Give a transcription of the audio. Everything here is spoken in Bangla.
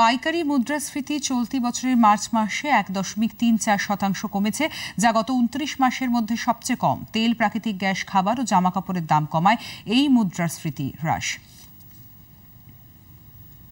পাইকারি মুদ্রাস্ফীতি চলতি বছরের মার্চ মাসে এক দশমিক তিন চার শতাংশ কমেছে যা গত উনত্রিশ মাসের মধ্যে সবচেয়ে কম তেল প্রাকৃতিক গ্যাস খাবার ও জামাকাপড়ের দাম কমায় এই মুদ্রাস্ফীতি হ্রাস